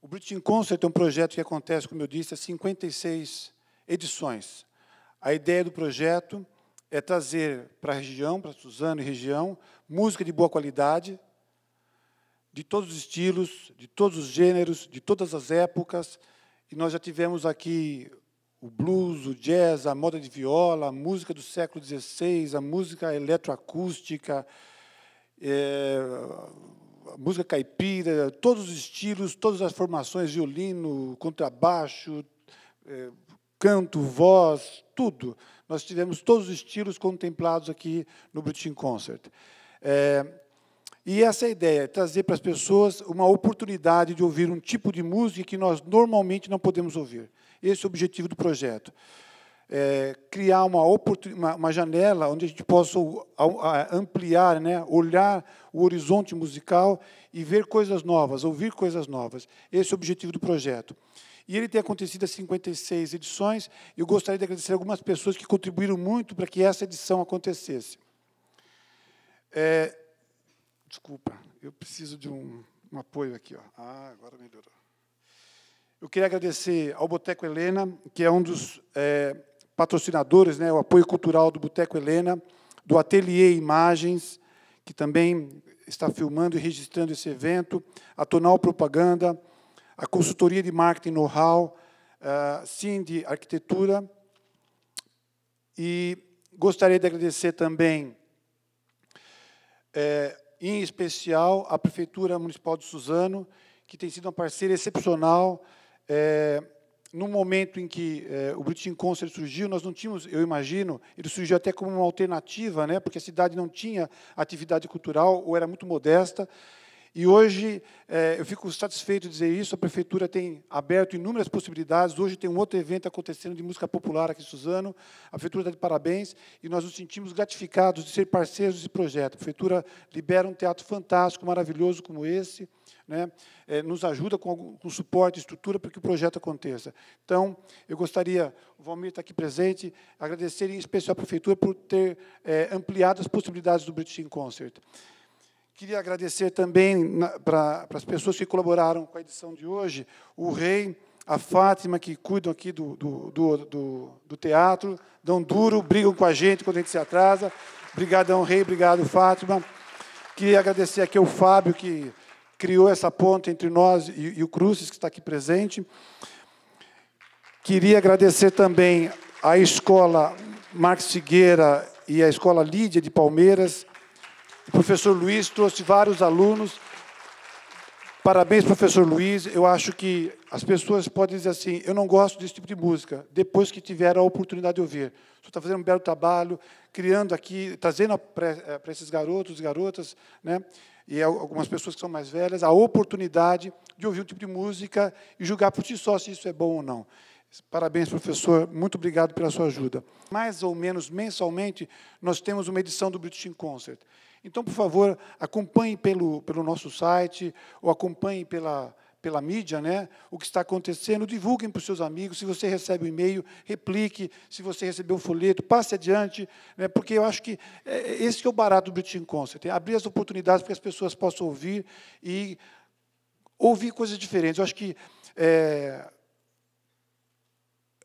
O British Concert é um projeto que acontece, como eu disse, há 56 edições. A ideia do projeto é trazer para a região, para Suzano e região, música de boa qualidade, de todos os estilos, de todos os gêneros, de todas as épocas. E nós já tivemos aqui o blues, o jazz, a moda de viola, a música do século XVI, a música eletroacústica, é, música caipira, todos os estilos, todas as formações, violino, contrabaixo, é, canto, voz, tudo. Nós tivemos todos os estilos contemplados aqui no Brutin Concert. É, e essa é a ideia, é trazer para as pessoas uma oportunidade de ouvir um tipo de música que nós normalmente não podemos ouvir. Esse é o objetivo do projeto é, criar uma, uma, uma, janela onde a gente possa ampliar, né, olhar o horizonte musical e ver coisas novas, ouvir coisas novas. Esse é o objetivo do projeto. E ele tem acontecido há 56 edições, e eu gostaria de agradecer algumas pessoas que contribuíram muito para que essa edição acontecesse. É, desculpa, eu preciso de um, um apoio aqui. Ó. Ah, agora melhorou. Eu queria agradecer ao Boteco Helena, que é um dos é, patrocinadores, né, o apoio cultural do Boteco Helena, do Ateliê Imagens, que também está filmando e registrando esse evento, a Tonal Propaganda, a Consultoria de Marketing Know-how, a Cindy Arquitetura. E gostaria de agradecer também, é, em especial, a Prefeitura Municipal de Suzano, que tem sido uma parceira excepcional, é, no momento em que eh, o British Concert surgiu, nós não tínhamos, eu imagino, ele surgiu até como uma alternativa, né, porque a cidade não tinha atividade cultural ou era muito modesta. E hoje é, eu fico satisfeito de dizer isso. A prefeitura tem aberto inúmeras possibilidades. Hoje tem um outro evento acontecendo de música popular aqui em Suzano. A prefeitura está de parabéns e nós nos sentimos gratificados de ser parceiros desse projeto. A prefeitura libera um teatro fantástico, maravilhoso como esse, né? É, nos ajuda com, com suporte, estrutura para que o projeto aconteça. Então, eu gostaria, o Valmir está aqui presente, agradecer em especial à prefeitura por ter é, ampliado as possibilidades do British In Concert. Queria agradecer também para as pessoas que colaboraram com a edição de hoje, o Rei, a Fátima, que cuidam aqui do, do, do, do teatro, dão duro, brigam com a gente quando a gente se atrasa. Obrigadão, Rei, obrigado, Fátima. Queria agradecer aqui ao Fábio, que criou essa ponte entre nós e, e o Cruzes, que está aqui presente. Queria agradecer também à escola Marcos Figueira e à escola Lídia de Palmeiras, o professor Luiz trouxe vários alunos. Parabéns, professor Luiz. Eu acho que as pessoas podem dizer assim: eu não gosto desse tipo de música, depois que tiveram a oportunidade de ouvir. O senhor está fazendo um belo trabalho, criando aqui, trazendo para eh, esses garotos e garotas, né, e algumas pessoas que são mais velhas, a oportunidade de ouvir um tipo de música e julgar por si só se isso é bom ou não. Parabéns, professor. Muito obrigado pela sua ajuda. Mais ou menos mensalmente, nós temos uma edição do British In Concert. Então, por favor, acompanhe pelo, pelo nosso site ou acompanhe pela, pela mídia né, o que está acontecendo, divulguem para os seus amigos. Se você recebe o um e-mail, replique. Se você recebeu um folheto, passe adiante, né, porque eu acho que é, é, esse é o barato do British Concert, é abrir as oportunidades para que as pessoas possam ouvir e ouvir coisas diferentes. Eu acho que é,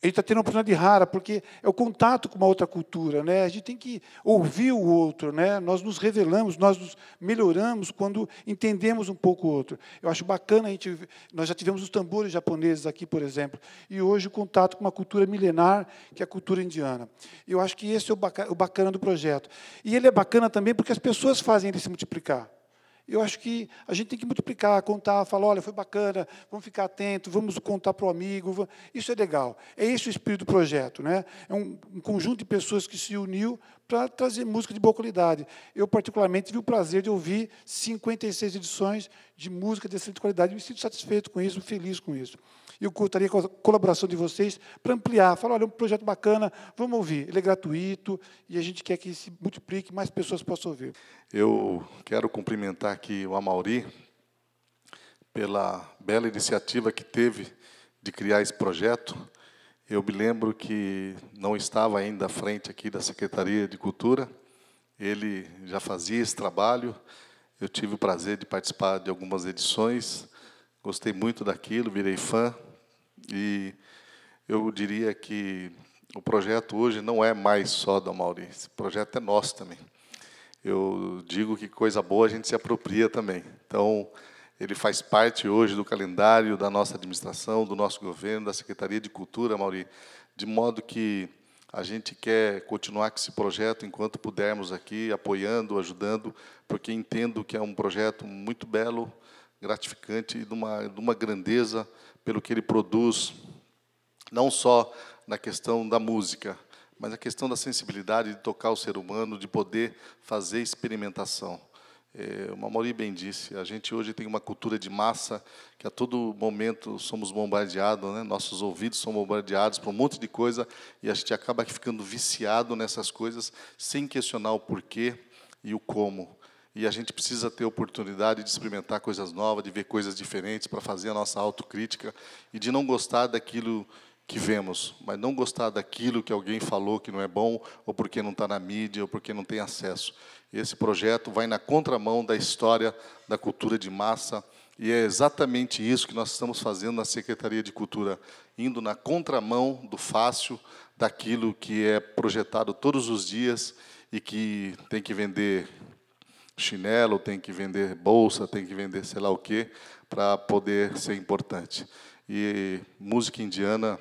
ele está tendo uma oportunidade rara, porque é o contato com uma outra cultura. Né? A gente tem que ouvir o outro, né? nós nos revelamos, nós nos melhoramos quando entendemos um pouco o outro. Eu acho bacana, a gente, nós já tivemos os tambores japoneses aqui, por exemplo, e hoje o contato com uma cultura milenar, que é a cultura indiana. Eu acho que esse é o bacana do projeto. E ele é bacana também porque as pessoas fazem ele se multiplicar. Eu acho que a gente tem que multiplicar, contar, falar, olha, foi bacana, vamos ficar atento, vamos contar para o amigo. Isso é legal. É esse o espírito do projeto. Né? É um, um conjunto de pessoas que se uniu para trazer música de boa qualidade. Eu, particularmente, tive o prazer de ouvir 56 edições de música de excelente qualidade. Me sinto satisfeito com isso, feliz com isso. E eu gostaria com a colaboração de vocês para ampliar. Falar, olha, é um projeto bacana, vamos ouvir. Ele é gratuito e a gente quer que se multiplique, mais pessoas possam ouvir. Eu quero cumprimentar parabenizar aqui o Amauri pela bela iniciativa que teve de criar esse projeto. Eu me lembro que não estava ainda à frente aqui da Secretaria de Cultura, ele já fazia esse trabalho, eu tive o prazer de participar de algumas edições, gostei muito daquilo, virei fã, e eu diria que o projeto hoje não é mais só do Amauri. esse projeto é nosso também eu digo que coisa boa a gente se apropria também. Então, ele faz parte hoje do calendário da nossa administração, do nosso governo, da Secretaria de Cultura, Mauri, de modo que a gente quer continuar com esse projeto enquanto pudermos aqui, apoiando, ajudando, porque entendo que é um projeto muito belo, gratificante e de uma, de uma grandeza pelo que ele produz, não só na questão da música, mas a questão da sensibilidade de tocar o ser humano, de poder fazer experimentação. É, o Mamori bem disse, a gente hoje tem uma cultura de massa que a todo momento somos bombardeados, né? nossos ouvidos são bombardeados por um monte de coisa e a gente acaba ficando viciado nessas coisas sem questionar o porquê e o como. E a gente precisa ter oportunidade de experimentar coisas novas, de ver coisas diferentes, para fazer a nossa autocrítica e de não gostar daquilo que vemos, mas não gostar daquilo que alguém falou que não é bom, ou porque não está na mídia, ou porque não tem acesso. Esse projeto vai na contramão da história da cultura de massa, e é exatamente isso que nós estamos fazendo na Secretaria de Cultura, indo na contramão do fácil, daquilo que é projetado todos os dias e que tem que vender chinelo, tem que vender bolsa, tem que vender sei lá o quê, para poder ser importante. E música indiana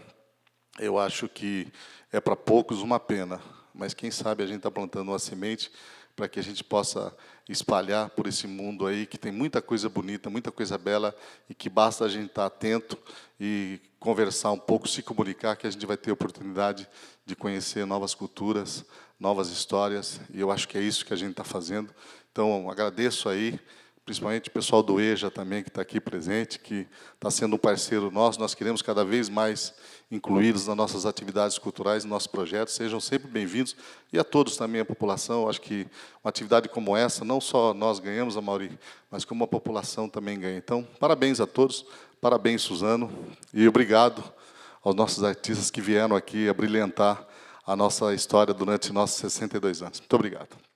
eu acho que é para poucos uma pena, mas quem sabe a gente está plantando uma semente para que a gente possa espalhar por esse mundo aí que tem muita coisa bonita, muita coisa bela e que basta a gente estar tá atento e conversar um pouco, se comunicar, que a gente vai ter oportunidade de conhecer novas culturas, novas histórias e eu acho que é isso que a gente está fazendo. Então agradeço aí principalmente o pessoal do EJA também, que está aqui presente, que está sendo um parceiro nosso. Nós queremos cada vez mais incluídos nas nossas atividades culturais, nos nossos projetos. Sejam sempre bem-vindos. E a todos também, a população. acho que uma atividade como essa, não só nós ganhamos, Amauri, mas como a população também ganha. Então, parabéns a todos. Parabéns, Suzano. E obrigado aos nossos artistas que vieram aqui a brilhantar a nossa história durante nossos 62 anos. Muito obrigado.